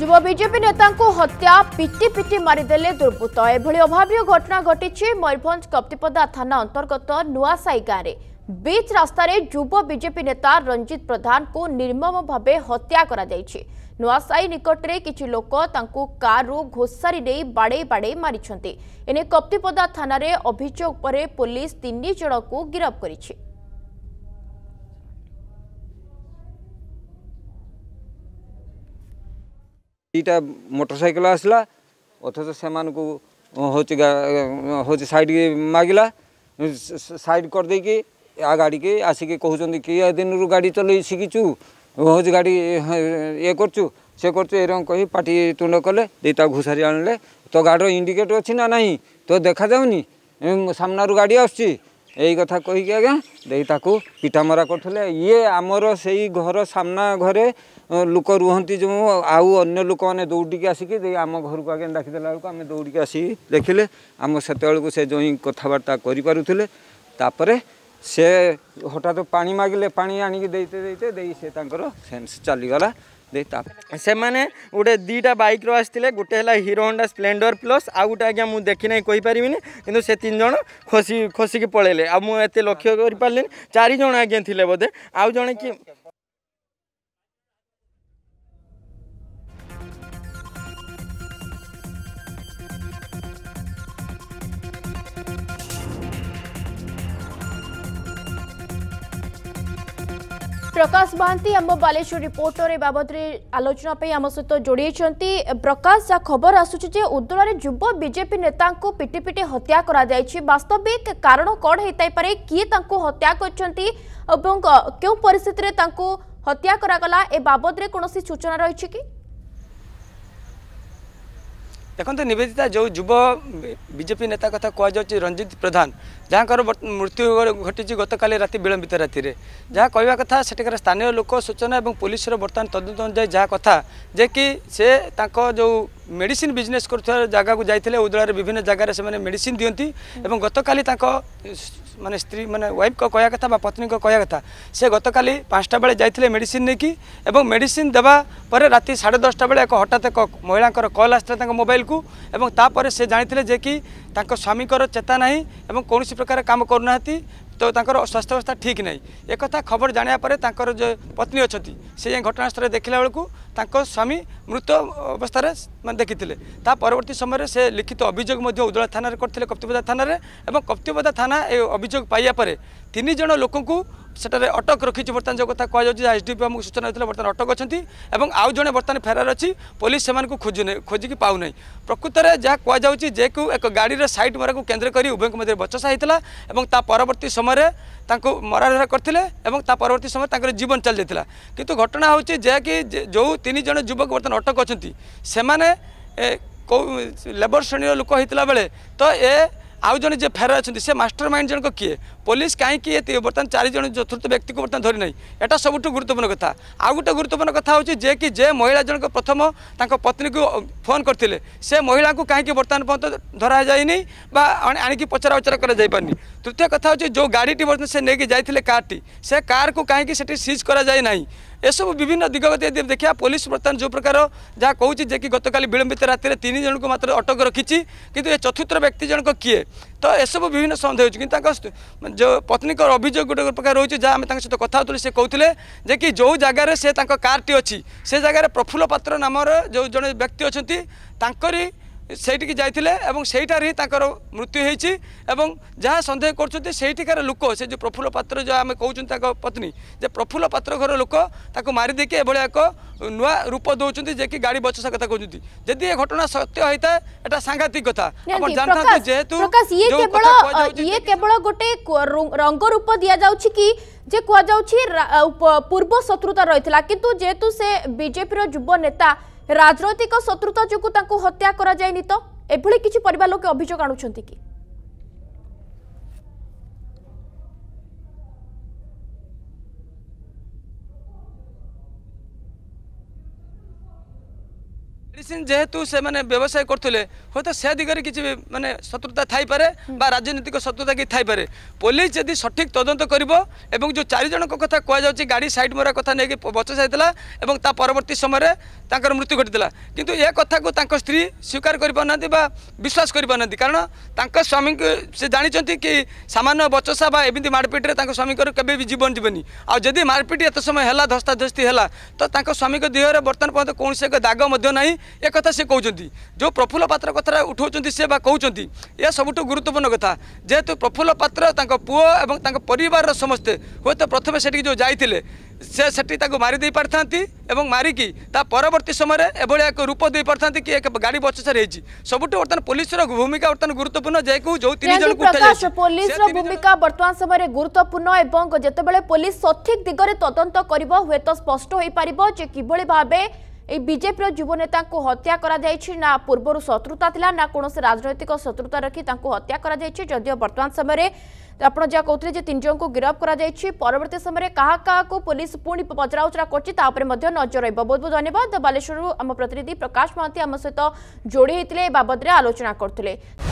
যুব বিজেপি নেতা হত্যা পিটি পিটি মারিদেলে দুর্বৃত্ত এভাবে অভাবীয় ঘটনা ঘটিছে ময়ূরভঞ্জ কপ্তিপদা থানা অন্তর্গত নুয়াসাই গাঁরে বিচ রাস্তায় যুব বিজেপি নেতা রঞ্জিত প্রধানকু নির্মম ভাবে হত্যা করা যাইছে নুয়াসাই নিকটরে কিছু লোক তাঁকু কারু ঘোষারি নেই বাড়েই বাড়েই মারিছন্তি এনে কপ্তিপদা থানার অভিযোগ পরে পুলিশ তিন জনকু গিরফ করেছে ଦୁଇଟା ମୋଟର ସାଇକେଲ ଆସିଲା ଅଥଚ ସେମାନଙ୍କୁ ହେଉଛି ହେଉଛି ସାଇଡ଼୍କି ମାଗିଲା ସାଇଡ଼୍ କରିଦେଇକି ଆ ଗାଡ଼ିକି ଆସିକି କହୁଛନ୍ତି କି ଏ ଦିନରୁ ଗାଡ଼ି ଚଲେଇ ଶିଖିଛୁ ହେଉଛି ଗାଡ଼ି ଇଏ କରୁଛୁ ସେ କରୁଛୁ ଏରକମ କହି ପାଟି ତୁଣ୍ଡ କଲେ ଦୁଇଟା ଘୁଷାରି ଆଣିଲେ ତୋ ଗାଡ଼ିର ଇଣ୍ଡିକେଟର ଅଛି ନା ନାହିଁ ତୋ ଦେଖାଯାଉନି ସାମ୍ନାରୁ ଗାଡ଼ି ଆସୁଛି এই কথা কহিকি আজ্ঞା ଦେଇ ତାକୁ ପିଟାମରା କରୁଥିଲେ ଇଏ ଆମର ସେଇ ଘର ସାମ୍ନା ଘରେ ଲୋକ ରୁହନ୍ତି ଯେଉଁ ଆଉ ଅନ୍ୟ ଲୋକମାନେ ଦୌଡ଼ିକି ଆସିକି ଦେଇ ଆମ ଘରକୁ ଆଜ୍ଞା ଡାକିଦେଲା ବେଳକୁ ଆମେ ଦୌଡ଼ିକି ଆସିକି ଦେଖିଲେ ଆମ ସେତେବେଳକୁ ସେ ଜଇଁ କଥାବାର୍ତ୍ତା କରିପାରୁଥିଲେ ତାପରେ ସେ ହଠାତ୍ ପାଣି ମାଗିଲେ ପାଣି ଆଣିକି ଦେଇତେ ଦେଇତେ ଦେଇ ସେ ତାଙ୍କର ସେନ୍ସ ଚାଲିଗଲା ଦେଇତା ସେମାନେ ଗୋଟେ ଦୁଇଟା ବାଇକ୍ର ଆସିଥିଲେ ଗୋଟେ ହେଲା ହିରୋ ହଣ୍ଡା ସ୍ପ୍ଲେଣ୍ଡର ପ୍ଲସ୍ ଆଉ ଗୋଟେ ଆଜ୍ଞା ମୁଁ ଦେଖିନାହିଁ କହିପାରିବିନି କିନ୍ତୁ ସେ ତିନି ଜଣ ଖସି ଖସିକି ପଳେଇଲେ ଆଉ ମୁଁ ଏତେ ଲକ୍ଷ୍ୟ କରିପାରିଲିନି ଚାରି ଜଣ ଆଜ୍ଞା ଥିଲେ ବୋଧେ ଆଉ ଜଣେ କି প্রকাশ মহান্তি আম বালেশ্বর রিপোর্টর এ বাবদরে আলোচনা পাই আম সহিত যোড়িয়েছন্তি প্রকাশ যা খবর আসুচি যে উদ্দোলনে যুব বিজেপি নেতাঙ্কু পিটি পিটি হত্যা করা যাইছি বাস্তবিক কারণ কোন হইতাই পারে কি তাঙ্কু হত্যা করছন্তি এবং কেউ পরিস্থিতিরে তাঙ্কু হত্যা করা গলা এ বাবদরে কোনসি সূচনা রয়েছে কি ଦେଖନ୍ତୁ ନିବେଦିତା ଯେଉଁ ଯୁବ ବିଜେପି ନେତା କଥା କୁହାଯାଉଛି ରଞ୍ଜିତ ପ୍ରଧାନ ଯାହାଙ୍କର ମୃତ୍ୟୁ ଘଟିଛି ଗତକାଲି ରାତି ବିଳମ୍ବିତ ରାତିରେ ଯାହା କହିବା କଥା ସେଠିକାର ସ୍ଥାନୀୟ ଲୋକ ସୂଚନା ଏବଂ ପୋଲିସର ବର୍ତ୍ତମାନ ତଦନ୍ତ ଅନୁଯାୟୀ ଯାହା କଥା ଯେ କି ସେ ତାଙ୍କ ଯେଉଁ মেডিসিন বিজনেস করুথা জায়গাকে যাই উদলার বিভিন্ন জায়গায় সে মেডিসিন দিকে এবং গতকাল তাঁর মানে স্ত্রী মানে ওয়াইফ কয়া কথা বা পত্নী কয়া কথা সে গতকাল পাঁচটা বেড়ে যাই মেডিসিন নেই এবং মেডিসিন দেওয়া পরে রাতে সাড়ে দশটা বেড়ে এক হঠাৎ এক মহিলাঙ্কর কল আসলে তাঁর মোবাইলকু এবং তাপরে সে জাঁলে যে কি তাঁর স্বামীকর চেতা না এবং কৌশি প্রকার কাম করু তো ତାଙ୍କର ସ୍ୱାସ୍ଥ୍ୟ ଅବସ୍ଥା ଠିକ୍ ନାହିଁ ଏକଥା ଖବର ଜାଣିବା ପରେ ତାଙ୍କର ଯେଉଁ ପତ୍ନୀ ଅଛନ୍ତି ସେ ଯାଇ ଘଟଣାସ୍ଥଳରେ ଦେଖିଲା ବେଳକୁ ତାଙ୍କ ସ୍ୱାମୀ ମୃତ ଅବସ୍ଥାରେ ମାନେ ଦେଖିଥିଲେ ତା ପରବର୍ତ୍ତୀ ସମୟରେ ସେ ଲିଖିତ ଅଭିଯୋଗ ମଧ୍ୟ ଉଦଳା ଥାନାରେ କରିଥିଲେ କପ୍ତିପଦା ଥାନାରେ ଏବଂ କପ୍ତିପଦା ଥାନା ଏ ଅଭିଯୋଗ ପାଇବା ପରେ ତିନି ଜଣ ଲୋକଙ୍କୁ সেটার অটক রখিছি বর্তমান যে কথা কুয়া যে এসডিপি আমি সূচনা দিয়েছিল বর্তমানে অটক অনেক এবং আউ জন বর্তমানে ফেরার অছি পুলিশ সে খোঁজু খোঁজিক পাও না প্রকৃতরে যা কুয়া যাচ্ছে যে কেউ এক গাড়ির সাইড মরাকে কেন্দ্র করে উভয় মধ্যে বচসা হয়েছিল এবং তা পরবর্তী সময় তাঁর মরাধরা করলে এবং তা পরবর্তী সময় তাঁর জীবন চাল যাই কিন্তু ঘটনা হচ্ছে যে কি যে তিনজন যুবক বর্তমানে অটক অনেক সে কেউ লেবর শ্রেণীর লোক হয়েছিল বেড়ে তো এ आउ जन जे फेरार अच्छे से मास्टर माइंड जनक किए पुलिस कहीं बर्तमान चारज चतुर्थ व्यक्ति को बर्तमान धरी नहीं यहाँ सब गुरुत्वपूर्ण कथ आउ गोटे गुरुत्वपूर्ण कथ हूँ जे कि जे महिला जनक प्रथम तक पत्नी को फोन करते से महिला को कहीं बर्तमान पर्यटन धरा जाए आणिक पचरा उचरा कराई तृतीय कथ हूँ जो टी बर्तमान से नहीं जाते कार से कार को कहीं सीज कर ना ଏସବୁ ବିଭିନ୍ନ ଦିଗଗତି ଦେଖିବା ପୋଲିସ ବର୍ତ୍ତମାନ ଯେଉଁ ପ୍ରକାର ଯାହା କହୁଛି ଯେ କି ଗତକାଲି ବିଳମ୍ବିତ ରାତିରେ ତିନି ଜଣଙ୍କୁ ମାତ୍ର ଅଟକ ରଖିଛି କିନ୍ତୁ ଏ ଚତୁର୍ଥ ବ୍ୟକ୍ତି ଜଣକ କିଏ ତ ଏସବୁ ବିଭିନ୍ନ ସନ୍ଦେହ ହେଉଛି କିନ୍ତୁ ତାଙ୍କ ଯେଉଁ ପତ୍ନୀଙ୍କର ଅଭିଯୋଗ ଗୋଟେ ପ୍ରକାର ରହୁଛି ଯାହା ଆମେ ତାଙ୍କ ସହିତ କଥା ହେଉଥିଲୁ ସେ କହୁଥିଲେ ଯେ କି ଯେଉଁ ଜାଗାରେ ସେ ତାଙ୍କ କାର୍ଟି ଅଛି ସେ ଜାଗାରେ ପ୍ରଫୁଲ୍ଲ ପାତ୍ର ନାମର ଯେଉଁ ଜଣେ ବ୍ୟକ୍ତି ଅଛନ୍ତି ତାଙ୍କରି সেইটিকে যাইলে এবং সেইটার হি তাঁর মৃত্যু হয়েছি এবং যা সন্দেহ করছেন সেইটিকার লোক সে যে প্রফুল্ল পাত্র যা আমি কৌন তাঁর পত্নী যে প্রফুল্ল পাত্র ঘর লোক তাকে মারি দিকে এভাবে এক নূয়া রূপ দৌঁচ যে কি গাড়ি বচসা কথা কৌন যদি এ ঘটনা সত্য হয়ে থাকে এটা সাংঘাতিক কথা যেহেতু গোটে রঙ্গ রূপ দিয়া যাচ্ছে কি যে কুয়া যাচ্ছে পূর্ব শত্রুতা রয়েছে কিন্তু যেহেতু সে বিজেপি যুব নেতা রাজনৈতিক শত্রুতা যোগ তাঁকু হত্যা করা যায়নি তো এভাবে কিছু পরিবার লোকে অভিযোগ আনুচ্ছেন কি মেডিসিন যেহেতু সে মানে ব্যবসায় করলে হয়তো সে দিগরে কিছু মানে শত্রুতা থাইপরে বা রাজনৈতিক শত্রুতা কি থাইপরে পুলিশ যদি সঠিক তদন্ত করব এবং যে চারিজণ কথা কুযাচ্ছে গাড়ি সাইড মরা কথা নিয়ে বচা যাই এবং তা পরবর্তী সময় তাঁর মৃত্যু ঘটি কিন্তু এ কথা তাঁর স্ত্রী স্বীকার করে না বা বিশ্বাস করে না কারণ তাঁর স্বামী সে জাঁচান কি সামান্য বচসা বা এমনি মারপিটে তাঁর স্বামীকর কেবে জীবন যাবে আদি মারপিট এত সময় হল ধস্তাধস্তি হল তো তাঁর স্বামী দেহরে বর্তমান পর্যন্ত কৌশি এক দাগ না ଏକଥା ସେ କହୁଛନ୍ତି ଯେଉଁ ପ୍ରଫୁଲ୍ଲ ପାତ୍ର କଥା ଉଠାଉଛନ୍ତି ସେ ବା କହୁଛନ୍ତି ଏହା ସବୁଠୁ ଗୁରୁତ୍ୱପୂର୍ଣ୍ଣ କଥା ଯେହେତୁ ପ୍ରଫୁଲ୍ଲ ପାତ୍ର ତାଙ୍କ ପୁଅ ଏବଂ ତାଙ୍କ ପରିବାରର ସମସ୍ତେ ହୁଏତ ପ୍ରଥମେ ସେଠିକି ଯେଉଁ ଯାଇଥିଲେ ସେ ସେଠି ତାକୁ ମାରି ଦେଇପାରିଥାନ୍ତି ଏବଂ ମାରିକି ତା ପରବର୍ତ୍ତୀ ସମୟରେ ଏଭଳି ଏକ ରୂପ ଦେଇପାରିଥାନ୍ତି କି ଏକ ଗାଡ଼ି ବଚସାରେ ହେଇଛି ସବୁଠୁ ବର୍ତ୍ତମାନ ପୋଲିସର ଭୂମିକା ବର୍ତ୍ତମାନ ଗୁରୁତ୍ୱପୂର୍ଣ୍ଣ ଯାଇକୁ ଯେଉଁ ତିନି ଜଣ ପୋଲିସର ଭୂମିକା ବର୍ତ୍ତମାନ ସମୟରେ ଗୁରୁତ୍ୱପୂର୍ଣ୍ଣ ଏବଂ ଯେତେବେଳେ ପୋଲିସ ସଠିକ ଦିଗରେ ତଦନ୍ତ କରିବ ହୁଏତ ସ୍ପଷ୍ଟ ହୋଇପାରିବ ଯେ କିଭଳି ଭାବେ এই বিজেপির যুবনেতা হত্যা করা যাইছি না পূর্বর শত্রুতা লা না কোণী রাজনৈতিক শত্রুতা রাখি তাঁকু হত্যা করা যাইছি যদিও বর্তমান সময়ে আপনার যা কৌলে যে তিন জনক গিরফ করা যাইছি পরবর্তী সময়ে কাহা কাহা পুলিশ পুঁ পচরাউচরা করছে তা উপরে নজর রহব বহুত বহুত ধন্যবাদ বালেশ্বর আম প্রতিনিধি প্রকাশ মহান্তি আম সহ যোড়ি হয়েছে এ বাবদে আলোচনা করলে